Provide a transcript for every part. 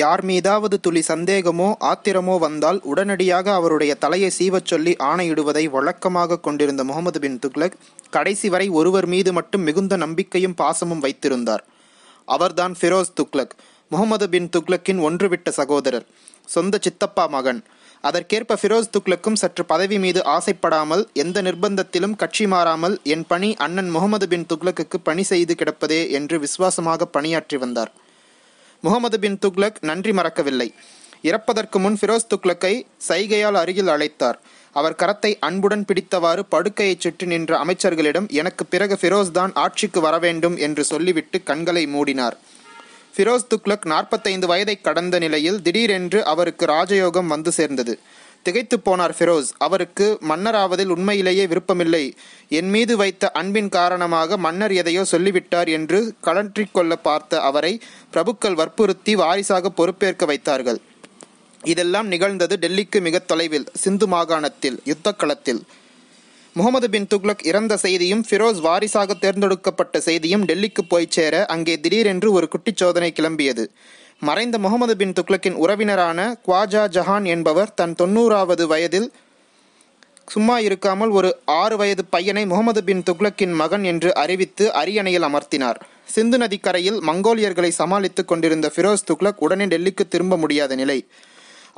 யார் மீதாவது துளி சந்தேகமோ ஆத்திரமோ வந்தால் உடனடியாக அவருடைய தலையை சீவச் சொல்லி ஆணையிடுவதை வழக்கமாக கொண்டிருந்த முகமது பின் துக்லக் கடைசி வரை ஒருவர் மீது மட்டும் மிகுந்த நம்பிக்கையும் பாசமும் வைத்திருந்தார் அவர்தான் ஃபிரோஸ் துக்லக் முகமது பின் துக்லக்கின் ஒன்றுவிட்ட சகோதரர் சொந்த சித்தப்பா மகன் அதற்கேற்ப ஃபிரோஸ் துக்லக்கும் சற்று பதவி மீது ஆசைப்படாமல் எந்த நிர்பந்தத்திலும் கட்சி மாறாமல் என் பணி அண்ணன் முகமது பின் துக்லக்கு பணி செய்து கிடப்பதே என்று விசுவாசமாக பணியாற்றி வந்தார் முகமது பின் துக்லக் நன்றி மறக்கவில்லை இறப்பதற்கு முன் ஃபிரோஸ் துக்லக்கை சைகையால் அருகில் அழைத்தார் அவர் கரத்தை அன்புடன் பிடித்தவாறு படுக்கையைச் சுற்றி நின்ற அமைச்சர்களிடம் எனக்கு பிறகு ஃபிரோஸ் தான் ஆட்சிக்கு வரவேண்டும் என்று சொல்லிவிட்டு கண்களை மூடினார் ஃபிரோஸ் துக்லக் நாற்பத்தைந்து வயதை கடந்த நிலையில் திடீரென்று அவருக்கு ராஜயோகம் வந்து சேர்ந்தது திகைத்து போனார் ஃபிரோஸ் அவருக்கு மன்னராவதில் உண்மையிலேயே விருப்பமில்லை என் மீது வைத்த அன்பின் காரணமாக மன்னர் எதையோ சொல்லிவிட்டார் என்று கலற்றிக்கொள்ள பார்த்த அவரை பிரபுக்கள் வற்புறுத்தி வாரிசாக பொறுப்பேற்க வைத்தார்கள் இதெல்லாம் நிகழ்ந்தது டெல்லிக்கு மிக தொலைவில் சிந்து மாகாணத்தில் யுத்தக்களத்தில் முகமது பின் துக்லக் இறந்த செய்தியும் ஃபிரோஸ் வாரிசாக தேர்ந்தெடுக்கப்பட்ட செய்தியும் டெல்லிக்கு போய்ச் சேர அங்கே திடீரென்று ஒரு குட்டிச் சோதனை கிளம்பியது மறைந்த முகமது பின் துக்ளக்கின் உறவினரான குவாஜா ஜஹான் என்பவர் தன் தொண்ணூறாவது வயதில் சும்மா இருக்காமல் ஒரு ஆறு வயது பையனை முகமது பின் துக்ளக்கின் மகன் என்று அறிவித்து அரியணையில் அமர்த்தினார் சிந்து நதிக்கரையில் மங்கோலியர்களை சமாளித்துக் கொண்டிருந்த ஃபிரோஸ் துக்ளக் உடனே டெல்லிக்கு திரும்ப முடியாத நிலை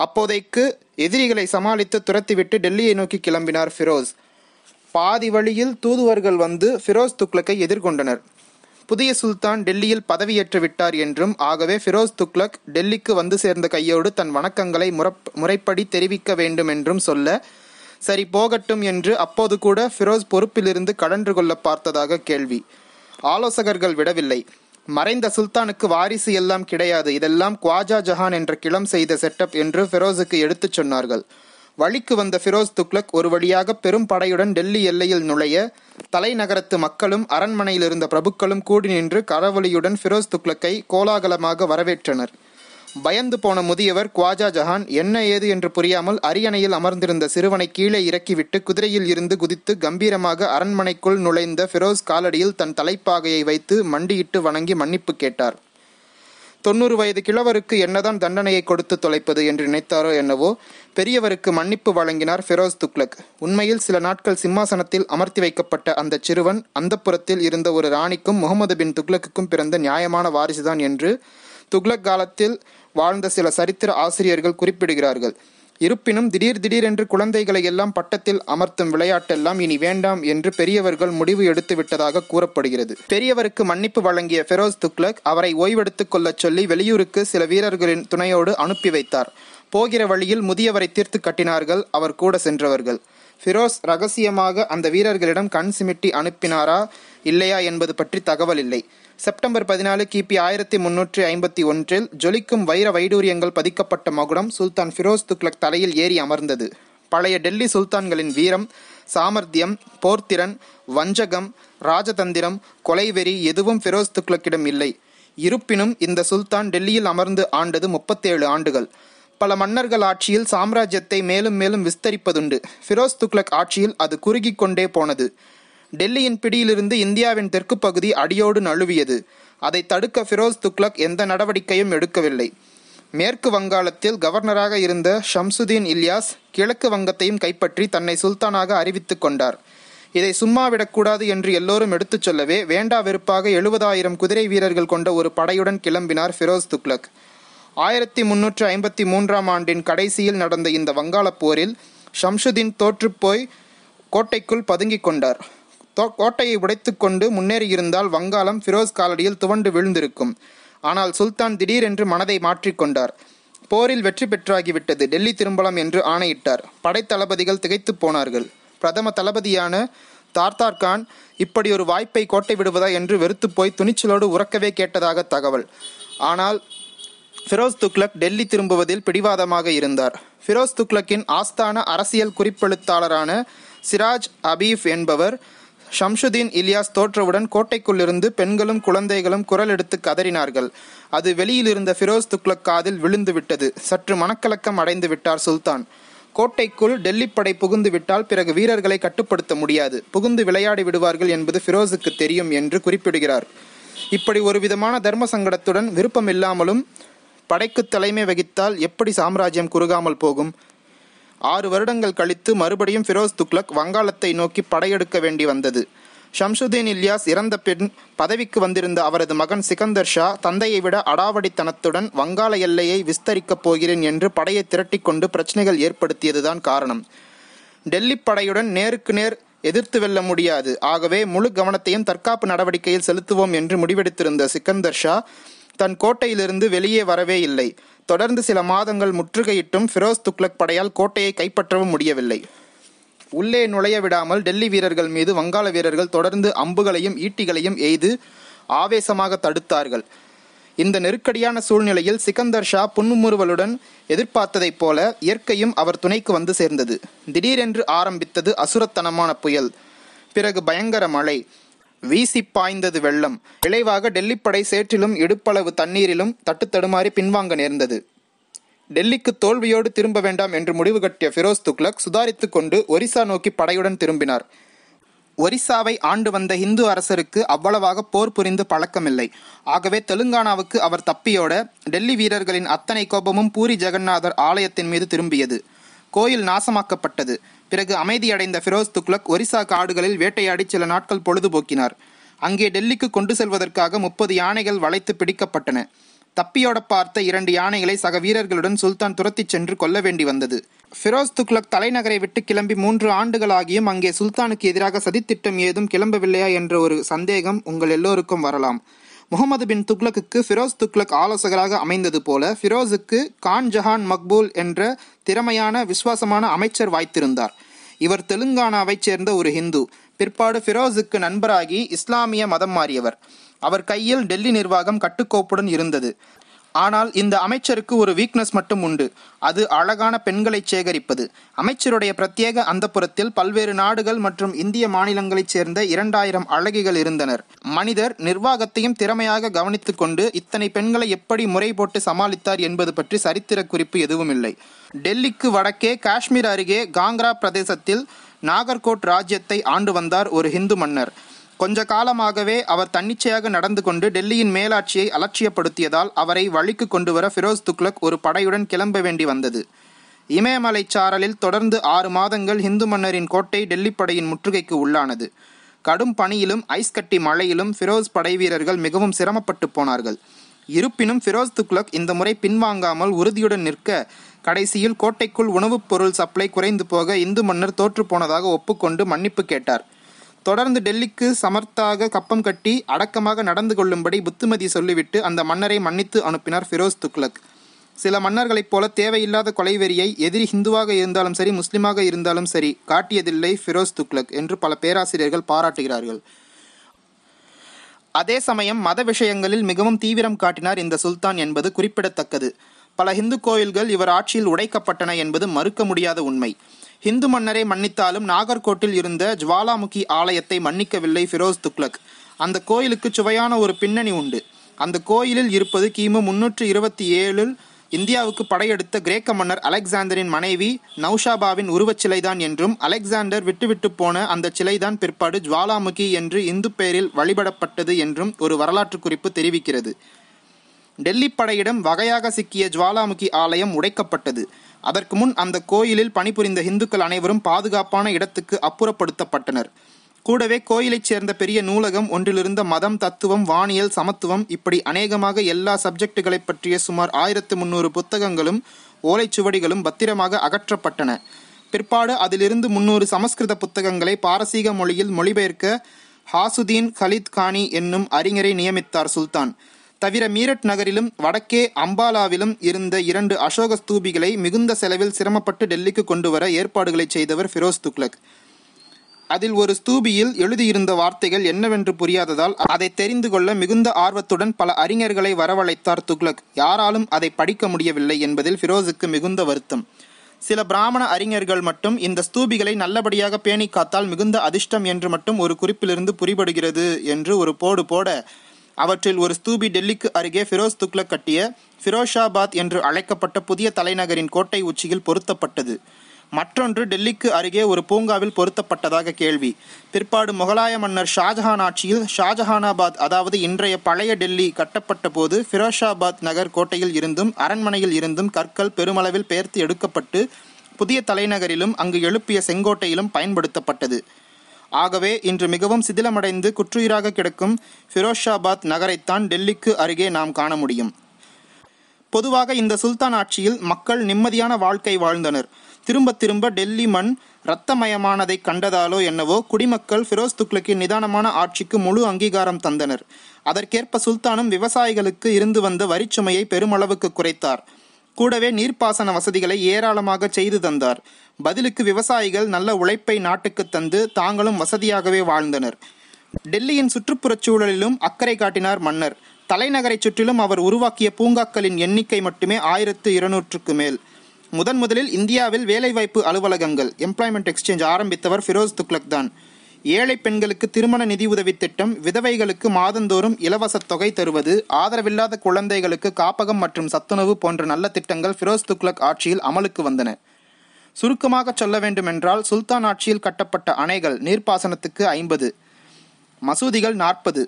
அப்போதைக்கு எதிரிகளை சமாளித்து துரத்திவிட்டு டெல்லியை நோக்கி கிளம்பினார் ஃபிரோஸ் பாதி வழியில் தூதுவர்கள் வந்து ஃபிரோஸ் துக்ளக்கை எதிர்கொண்டனர் புதிய சுல்தான் டெல்லியில் பதவியேற்று விட்டார் என்றும் ஆகவே ஃபிரோஸ் துக்லக் டெல்லிக்கு வந்து சேர்ந்த கையோடு தன் வணக்கங்களை முறைப்படி தெரிவிக்க வேண்டும் என்றும் சொல்ல சரி போகட்டும் என்று அப்போது கூட ஃபிரோஸ் பொறுப்பிலிருந்து கடன்று கொள்ள பார்த்ததாக கேள்வி ஆலோசகர்கள் விடவில்லை மறைந்த சுல்தானுக்கு வாரிசு எல்லாம் கிடையாது இதெல்லாம் குவாஜா ஜஹான் என்ற கிளம் செய்த செட்டப் என்று ஃபிரோஸுக்கு எடுத்துச் சொன்னார்கள் வழிக்கு வந்த ஃபிரோஸ் துக்லக் ஒரு வழியாக பெரும் படையுடன் டெல்லி எல்லையில் நுழைய தலைநகரத்து மக்களும் அரண்மனையில் இருந்த பிரபுக்களும் கூடி நின்று கரவொலியுடன் ஃபிரோஸ் துக்லக்கை கோலாகலமாக வரவேற்றனர் பயந்து போன முதியவர் குவாஜா ஜஹான் என்ன ஏது என்று புரியாமல் அரியணையில் அமர்ந்திருந்த சிறுவனை கீழே இறக்கிவிட்டு குதிரையில் இருந்து குதித்து கம்பீரமாக அரண்மனைக்குள் நுழைந்த ஃபிரோஸ் காலடியில் தன் தலைப்பாகையை வைத்து மண்டியிட்டு வணங்கி மன்னிப்பு கேட்டார் தொண்ணூறு வயது கிழவருக்கு என்னதான் தண்டனையை கொடுத்து தொலைப்பது என்று நினைத்தாரோ என்னவோ பெரியவருக்கு மன்னிப்பு வழங்கினார் ஃபெரோஸ் துக்லக் உண்மையில் சில நாட்கள் சிம்மாசனத்தில் அமர்த்தி வைக்கப்பட்ட அந்த சிறுவன் அந்த புறத்தில் இருந்த ஒரு ராணிக்கும் முகமது பின் துக்லக்குக்கும் பிறந்த நியாயமான வாரிசுதான் என்று துக்லக் காலத்தில் வாழ்ந்த சில சரித்திர ஆசிரியர்கள் குறிப்பிடுகிறார்கள் இருப்பினும் திடீர் திடீரென்று குழந்தைகளை எல்லாம் பட்டத்தில் அமர்த்தும் விளையாட்டெல்லாம் இனி வேண்டாம் என்று பெரியவர்கள் முடிவு எடுத்து விட்டதாக கூறப்படுகிறது பெரியவருக்கு மன்னிப்பு வழங்கிய பெரோஸ் துக்லக் அவரை ஓய்வெடுத்துக் கொள்ளச் சொல்லி வெளியூருக்கு சில வீரர்களின் துணையோடு அனுப்பி வைத்தார் போகிற வழியில் முதியவரை தீர்த்து கட்டினார்கள் அவர் கூட சென்றவர்கள் ஃபிரோஸ் ரகசியமாக அந்த வீரர்களிடம் கண் சிமிட்டி அனுப்பினாரா இல்லையா என்பது பற்றி தகவல் இல்லை செப்டம்பர் பதினாலு கிபி ஆயிரத்தி முன்னூற்றி ஐம்பத்தி ஒன்றில் ஜொலிக்கும் வைர வைடூரியங்கள் பதிக்கப்பட்ட மகுடம் சுல்தான் ஃபிரோஸ் துக்லக் தலையில் ஏறி அமர்ந்தது பழைய டெல்லி சுல்தான்களின் வீரம் சாமர்த்தியம் போர்த்திறன் வஞ்சகம் ராஜதந்திரம் கொலைவெறி எதுவும் ஃபிரோஸ் துக்லக்கிடம் இல்லை இருப்பினும் இந்த சுல்தான் டெல்லியில் அமர்ந்து ஆண்டது முப்பத்தேழு ஆண்டுகள் பல மன்னர்கள் ஆட்சியில் சாம்ராஜ்யத்தை மேலும் மேலும் விஸ்தரிப்பதுண்டு ஃபிரோஸ் துக்லக் ஆட்சியில் அது குறுகிக் கொண்டே போனது டெல்லியின் பிடியிலிருந்து இந்தியாவின் தெற்கு பகுதி அடியோடு நழுவியது அதை தடுக்க ஃபிரோஸ் துக்லக் எந்த நடவடிக்கையும் எடுக்கவில்லை மேற்கு வங்காளத்தில் கவர்னராக இருந்த ஷம்சுதீன் இல்யாஸ் கிழக்கு வங்கத்தையும் கைப்பற்றி தன்னை சுல்தானாக அறிவித்துக் கொண்டார் இதை சும்மா விடக்கூடாது என்று எல்லோரும் எடுத்துச் சொல்லவே வேண்டா வெறுப்பாக எழுபதாயிரம் குதிரை வீரர்கள் கொண்ட ஒரு படையுடன் கிளம்பினார் ஃபிரோஸ் துக்லக் ஆயிரத்தி முன்னூற்று ஐம்பத்தி மூன்றாம் ஆண்டின் கடைசியில் நடந்த இந்த வங்காளப் போரில் ஷம்சுதீன் தோற்றுப்போய் கோட்டைக்குள் பதுங்கிக் கொண்டார் கோட்டையை உடைத்துக்கொண்டு முன்னேறியிருந்தால் வங்காளம் ஃபிரோஸ் காலடியில் துவண்டு விழுந்திருக்கும் ஆனால் சுல்தான் திடீரென்று மனதை மாற்றிக்கொண்டார் போரில் வெற்றி பெற்றாகிவிட்டது டெல்லி திரும்பலாம் என்று ஆணையிட்டார் படைத்தளபதிகள் திகைத்து போனார்கள் பிரதம தளபதியான தார்தார்கான் கான் இப்படி ஒரு வாய்ப்பை கோட்டை விடுவதா என்று வெறுத்து போய் துணிச்சலோடு உறக்கவே கேட்டதாக தகவல் ஆனால் ஃபிரோஸ் துக்லக் டெல்லி திரும்புவதில் பிடிவாதமாக இருந்தார் ஃபிரோஸ் துக்லக்கின் ஆஸ்தான அரசியல் குறிப்பெழுத்தாளரான சிராஜ் அபீஃப் என்பவர் ஷம்ஷுதீன் இலியாஸ் தோற்றவுடன் கோட்டைக்குள்ளிருந்து பெண்களும் குழந்தைகளும் குரல் எடுத்து கதறினார்கள் அது வெளியிலிருந்த ஃபிரோஸ் துக்ளக் காதில் விழுந்து விட்டது சற்று மனக்கலக்கம் அடைந்து விட்டார் சுல்தான் கோட்டைக்குள் டெல்லி படை புகுந்து விட்டால் பிறகு வீரர்களை கட்டுப்படுத்த முடியாது புகுந்து விளையாடி விடுவார்கள் என்பது ஃபிரோஸுக்கு தெரியும் என்று குறிப்பிடுகிறார் இப்படி ஒரு விதமான தர்ம சங்கடத்துடன் விருப்பமில்லாமலும் படைக்கு தலைமை வகித்தால் எப்படி சாம்ராஜ்யம் குறுகாமல் போகும் ஆறு வருடங்கள் கழித்து மறுபடியும் ஃபிரோஸ் துக்லக் வங்காளத்தை நோக்கி படையெடுக்க வேண்டி வந்தது ஷம்சுதீன் இல்யாஸ் இறந்த பின் பதவிக்கு வந்திருந்த அவரது மகன் சிகந்தர் ஷா தந்தையை விட அடாவடித்தனத்துடன் வங்காள எல்லையை விஸ்தரிக்கப் போகிறேன் என்று படையை திரட்டிக்கொண்டு பிரச்சனைகள் ஏற்படுத்தியதுதான் காரணம் டெல்லி படையுடன் நேருக்கு நேர் எதிர்த்து வெல்ல முடியாது ஆகவே முழு கவனத்தையும் தற்காப்பு நடவடிக்கையில் செலுத்துவோம் என்று முடிவெடுத்திருந்த சிக்கந்தர் ஷா தன் கோட்டையிலிருந்து வெளியே வரவே இல்லை தொடர்ந்து சில மாதங்கள் முற்றுகையிட்டும் ஃபிரோஸ் துக்ளக் படையால் கோட்டையை கைப்பற்றவும் முடியவில்லை உள்ளே நுழைய விடாமல் டெல்லி வீரர்கள் மீது வங்காள வீரர்கள் தொடர்ந்து அம்புகளையும் ஈட்டிகளையும் எய்து ஆவேசமாக தடுத்தார்கள் இந்த நெருக்கடியான சூழ்நிலையில் சிக்கந்தர் ஷா புன்முறுவலுடன் எதிர்பார்த்ததைப் போல இயற்கையும் அவர் துணைக்கு வந்து சேர்ந்தது திடீரென்று ஆரம்பித்தது அசுரத்தனமான புயல் பிறகு பயங்கர மழை வீசி பாய்ந்தது வெள்ளம் விளைவாக டெல்லி படை சேற்றிலும் இடுப்பளவு தண்ணீரிலும் தட்டு தடுமாறி பின்வாங்க நேர்ந்தது டெல்லிக்கு தோல்வியோடு திரும்ப வேண்டாம் என்று முடிவு கட்டிய ஃபிரோஸ் துக்லக் சுதாரித்து கொண்டு ஒரிசா நோக்கி படையுடன் திரும்பினார் ஒரிசாவை ஆண்டு வந்த இந்து அரசருக்கு அவ்வளவாக போர் புரிந்து பழக்கமில்லை ஆகவே தெலுங்கானாவுக்கு அவர் தப்பியோட டெல்லி வீரர்களின் அத்தனை கோபமும் பூரி ஜெகநாதர் ஆலயத்தின் மீது திரும்பியது கோயில் நாசமாக்கப்பட்டது பிறகு அமைதியடைந்த ஃபிரோஸ் துக்லக் ஒரிசா காடுகளில் வேட்டையாடி சில நாட்கள் பொழுதுபோக்கினார் அங்கே டெல்லிக்கு கொண்டு செல்வதற்காக முப்பது யானைகள் வளைத்து பிடிக்கப்பட்டன தப்பியோட பார்த்த இரண்டு யானைகளை சக வீரர்களுடன் சுல்தான் துரத்தி சென்று கொல்ல வேண்டி வந்தது ஃபிரோஸ் துக்லக் தலைநகரை விட்டு கிளம்பி மூன்று ஆண்டுகளாகியும் அங்கே சுல்தானுக்கு எதிராக சதித்திட்டம் ஏதும் கிளம்பவில்லையா என்ற ஒரு சந்தேகம் உங்கள் எல்லோருக்கும் வரலாம் முகமது பின் துக்லக்கு ஃபிரோஸ் துக்லக் ஆலோசகராக அமைந்தது போல ஃபிரோஸுக்கு கான் ஜஹான் மக்பூல் என்ற திறமையான விசுவாசமான அமைச்சர் வாய்த்திருந்தார் இவர் தெலுங்கானாவைச் சேர்ந்த ஒரு ஹிந்து பிற்பாடு ஃபிரோஸுக்கு நண்பராகி இஸ்லாமிய மதம் மாறியவர் அவர் கையில் டெல்லி நிர்வாகம் கட்டுக்கோப்புடன் இருந்தது ஆனால் இந்த அமைச்சருக்கு ஒரு வீக்னஸ் மட்டும் உண்டு அது அழகான பெண்களை சேகரிப்பது அமைச்சருடைய பிரத்யேக அந்தப்புறத்தில் பல்வேறு நாடுகள் மற்றும் இந்திய மாநிலங்களைச் சேர்ந்த இரண்டாயிரம் அழகிகள் இருந்தனர் மனிதர் நிர்வாகத்தையும் திறமையாக கவனித்துக் கொண்டு இத்தனை பெண்களை எப்படி முறை போட்டு சமாளித்தார் என்பது பற்றி சரித்திர குறிப்பு எதுவும் இல்லை டெல்லிக்கு வடக்கே காஷ்மீர் அருகே காங்க்ரா பிரதேசத்தில் நாகர்கோட் ராஜ்யத்தை ஆண்டு வந்தார் ஒரு ஹிந்து மன்னர் கொஞ்ச காலமாகவே அவர் தன்னிச்சையாக நடந்து கொண்டு டெல்லியின் மேலாட்சியை அலட்சியப்படுத்தியதால் அவரை வழிக்கு வர ஃபிரோஸ் துக்லக் ஒரு படையுடன் கிளம்ப வேண்டி வந்தது இமயமலை சாரலில் தொடர்ந்து ஆறு மாதங்கள் ஹிந்து மன்னரின் கோட்டை டெல்லி படையின் முற்றுகைக்கு உள்ளானது கடும் பணியிலும் ஐஸ் கட்டி மழையிலும் ஃபிரோஸ் படை வீரர்கள் மிகவும் சிரமப்பட்டு போனார்கள் இருப்பினும் ஃபிரோஸ் துக்லக் இந்த முறை பின்வாங்காமல் உறுதியுடன் நிற்க கடைசியில் கோட்டைக்குள் உணவுப் பொருள் சப்ளை குறைந்து போக இந்து மன்னர் தோற்று போனதாக ஒப்புக்கொண்டு மன்னிப்பு கேட்டார் தொடர்ந்து டெல்லிக்கு சமர்த்தாக கப்பம் கட்டி அடக்கமாக நடந்து கொள்ளும்படி புத்துமதி சொல்லிவிட்டு அந்த மன்னரை மன்னித்து அனுப்பினார் ஃபிரோஸ் துக்லக் சில மன்னர்களைப் போல தேவையில்லாத கொலைவெறியை எதிரி ஹிந்துவாக இருந்தாலும் சரி முஸ்லிமாக இருந்தாலும் சரி காட்டியதில்லை ஃபிரோஸ் துக்லக் என்று பல பேராசிரியர்கள் பாராட்டுகிறார்கள் அதே சமயம் மத விஷயங்களில் மிகவும் தீவிரம் காட்டினார் இந்த சுல்தான் என்பது குறிப்பிடத்தக்கது பல இந்து கோயில்கள் இவர் ஆட்சியில் உடைக்கப்பட்டன என்பது மறுக்க முடியாத உண்மை ஹிந்து மன்னரை மன்னித்தாலும் நாகர்கோட்டில் இருந்த ஜுவாலாமுகி ஆலயத்தை மன்னிக்கவில்லை ஃபிரோஸ் துக்லக் அந்த கோயிலுக்கு சுவையான ஒரு பின்னணி உண்டு அந்த கோயிலில் இருப்பது கிமு முன்னூற்று இருபத்தி ஏழில் இந்தியாவுக்கு படையெடுத்த கிரேக்க மன்னர் அலெக்சாண்டரின் மனைவி நௌஷாபாவின் உருவச் சிலைதான் என்றும் அலெக்சாண்டர் விட்டுவிட்டு போன அந்த சிலைதான் பிற்பாடு ஜுவாலாமுகி என்று இந்து பெயரில் வழிபடப்பட்டது என்றும் ஒரு வரலாற்று குறிப்பு தெரிவிக்கிறது டெல்லி படையிடம் வகையாக சிக்கிய ஜுவாலாமுகி ஆலயம் உடைக்கப்பட்டது அதற்கு முன் அந்த கோயிலில் பணிபுரிந்த இந்துக்கள் அனைவரும் பாதுகாப்பான இடத்துக்கு அப்புறப்படுத்தப்பட்டனர் கூடவே கோயிலைச் சேர்ந்த பெரிய நூலகம் ஒன்றிலிருந்த மதம் தத்துவம் வானியல் சமத்துவம் இப்படி அநேகமாக எல்லா சப்ஜெக்டுகளை பற்றிய சுமார் ஆயிரத்து முன்னூறு புத்தகங்களும் ஓலைச்சுவடிகளும் பத்திரமாக அகற்றப்பட்டன பிற்பாடு அதிலிருந்து முன்னூறு சமஸ்கிருத புத்தகங்களை பாரசீக மொழியில் மொழிபெயர்க்க ஹாசுதீன் ஹலித் கானி என்னும் அறிஞரை நியமித்தார் சுல்தான் தவிர மீரட் நகரிலும் வடக்கே அம்பாலாவிலும் இருந்த இரண்டு அசோக ஸ்தூபிகளை மிகுந்த செலவில் சிரமப்பட்டு டெல்லிக்கு கொண்டு வர ஏற்பாடுகளை செய்தவர் ஃபிரோஸ் துக்லக் அதில் ஒரு ஸ்தூபியில் எழுதியிருந்த வார்த்தைகள் என்னவென்று புரியாததால் அதை தெரிந்து கொள்ள மிகுந்த ஆர்வத்துடன் பல அறிஞர்களை வரவழைத்தார் துக்லக் யாராலும் அதை படிக்க முடியவில்லை என்பதில் ஃபிரோஸுக்கு மிகுந்த வருத்தம் சில பிராமண அறிஞர்கள் மட்டும் இந்த ஸ்தூபிகளை நல்லபடியாக பேணி காத்தால் மிகுந்த அதிர்ஷ்டம் என்று மட்டும் ஒரு குறிப்பிலிருந்து புரிபடுகிறது என்று ஒரு போடு போட அவற்றில் ஒரு ஸ்தூபி டெல்லிக்கு அருகே ஃபிரோஸ் துக்ளக் கட்டிய ஃபிரோஷாபாத் என்று அழைக்கப்பட்ட புதிய தலைநகரின் கோட்டை உச்சியில் பொருத்தப்பட்டது மற்றொன்று டெல்லிக்கு அருகே ஒரு பூங்காவில் பொருத்தப்பட்டதாக கேள்வி பிற்பாடு முகலாய மன்னர் ஷாஜஹான் ஆட்சியில் ஷாஜஹானாபாத் அதாவது இன்றைய பழைய டெல்லி கட்டப்பட்ட போது ஃபிரோஷாபாத் நகர் கோட்டையில் இருந்தும் அரண்மனையில் இருந்தும் கற்கள் பெருமளவில் பெயர்த்து எடுக்கப்பட்டு புதிய தலைநகரிலும் அங்கு எழுப்பிய செங்கோட்டையிலும் பயன்படுத்தப்பட்டது ஆகவே இன்று மிகவும் சிதிலமடைந்து குற்றுயிராக கிடக்கும் ஃபிரோஷாபாத் நகரைத்தான் டெல்லிக்கு அருகே நாம் காண முடியும் பொதுவாக இந்த சுல்தான் ஆட்சியில் மக்கள் நிம்மதியான வாழ்க்கை வாழ்ந்தனர் திரும்ப திரும்ப டெல்லி மண் இரத்தமயமானதை கண்டதாலோ என்னவோ குடிமக்கள் ஃபிரோஸ் துக்ளக்கின் நிதானமான ஆட்சிக்கு முழு அங்கீகாரம் தந்தனர் அதற்கேற்ப சுல்தானும் விவசாயிகளுக்கு இருந்து வந்த வரிச்சுமையை பெருமளவுக்கு குறைத்தார் கூடவே நீர்ப்பாசன வசதிகளை ஏராளமாக செய்து தந்தார் பதிலுக்கு விவசாயிகள் நல்ல உழைப்பை நாட்டுக்கு தந்து தாங்களும் வசதியாகவே வாழ்ந்தனர் டெல்லியின் சுற்றுப்புறச் சூழலிலும் அக்கறை காட்டினார் மன்னர் தலைநகரை சுற்றிலும் அவர் உருவாக்கிய பூங்காக்களின் எண்ணிக்கை மட்டுமே ஆயிரத்து இருநூற்றுக்கு மேல் முதன் முதலில் இந்தியாவில் வேலைவாய்ப்பு அலுவலகங்கள் எம்ப்ளாய்மெண்ட் எக்ஸ்சேஞ்ச் ஆரம்பித்தவர் ஃபிரோஸ் துக்லக் தான் ஏழை பெண்களுக்கு திருமண நிதி உதவி திட்டம் விதவைகளுக்கு மாதந்தோறும் இலவச தொகை தருவது ஆதரவில்லாத குழந்தைகளுக்கு காப்பகம் மற்றும் சத்துணவு போன்ற நல்ல திட்டங்கள் ஃபிரோஸ் துக்லக் ஆட்சியில் அமலுக்கு வந்தன சுருக்கமாக சொல்ல வேண்டுமென்றால் சுல்தான் ஆட்சியில் கட்டப்பட்ட அணைகள் நீர்ப்பாசனத்துக்கு ஐம்பது மசூதிகள் நாற்பது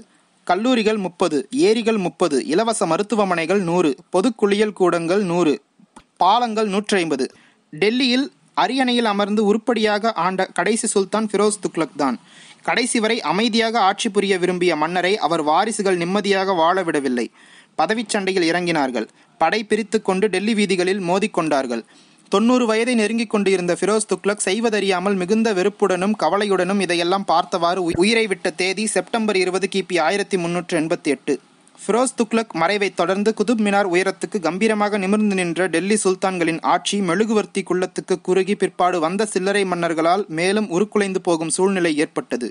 கல்லூரிகள் முப்பது ஏரிகள் முப்பது இலவச மருத்துவமனைகள் நூறு பொது குளியல் கூடங்கள் நூறு பாலங்கள் நூற்றி ஐம்பது டெல்லியில் அரியணையில் அமர்ந்து உருப்படியாக ஆண்ட கடைசி சுல்தான் ஃபிரோஸ் துக்லக் தான் கடைசி வரை அமைதியாக ஆட்சி புரிய விரும்பிய மன்னரை அவர் வாரிசுகள் நிம்மதியாக வாழ விடவில்லை பதவிச் சண்டையில் இறங்கினார்கள் படை பிரித்து கொண்டு டெல்லி வீதிகளில் மோதிக்கொண்டார்கள் தொன்னூறு வயதை நெருங்கிக் கொண்டிருந்த ஃபிரோஸ் துக்லக் செய்வதறியாமல் மிகுந்த வெறுப்புடனும் கவலையுடனும் இதையெல்லாம் பார்த்தவாறு உயிரை விட்ட தேதி செப்டம்பர் இருபது கிபி ஆயிரத்தி முன்னூற்று எண்பத்தி எட்டு ஃபிரோஸ் துக்லக் மறைவை தொடர்ந்து குதுப் மினார் உயரத்துக்கு கம்பீரமாக நிமிர்ந்து நின்ற டெல்லி சுல்தான்களின் ஆட்சி மெழுகுவர்த்தி குள்ளத்துக்கு குறுகி பிற்பாடு வந்த சில்லறை மன்னர்களால் மேலும் உருக்குலைந்து போகும் சூழ்நிலை ஏற்பட்டது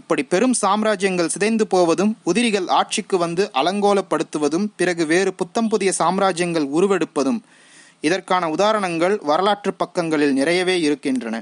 இப்படி பெரும் சாம்ராஜ்யங்கள் சிதைந்து போவதும் உதிரிகள் ஆட்சிக்கு வந்து அலங்கோலப்படுத்துவதும் பிறகு வேறு புத்தம் புதிய சாம்ராஜ்யங்கள் உருவெடுப்பதும் இதற்கான உதாரணங்கள் வரலாற்று பக்கங்களில் நிறையவே இருக்கின்றன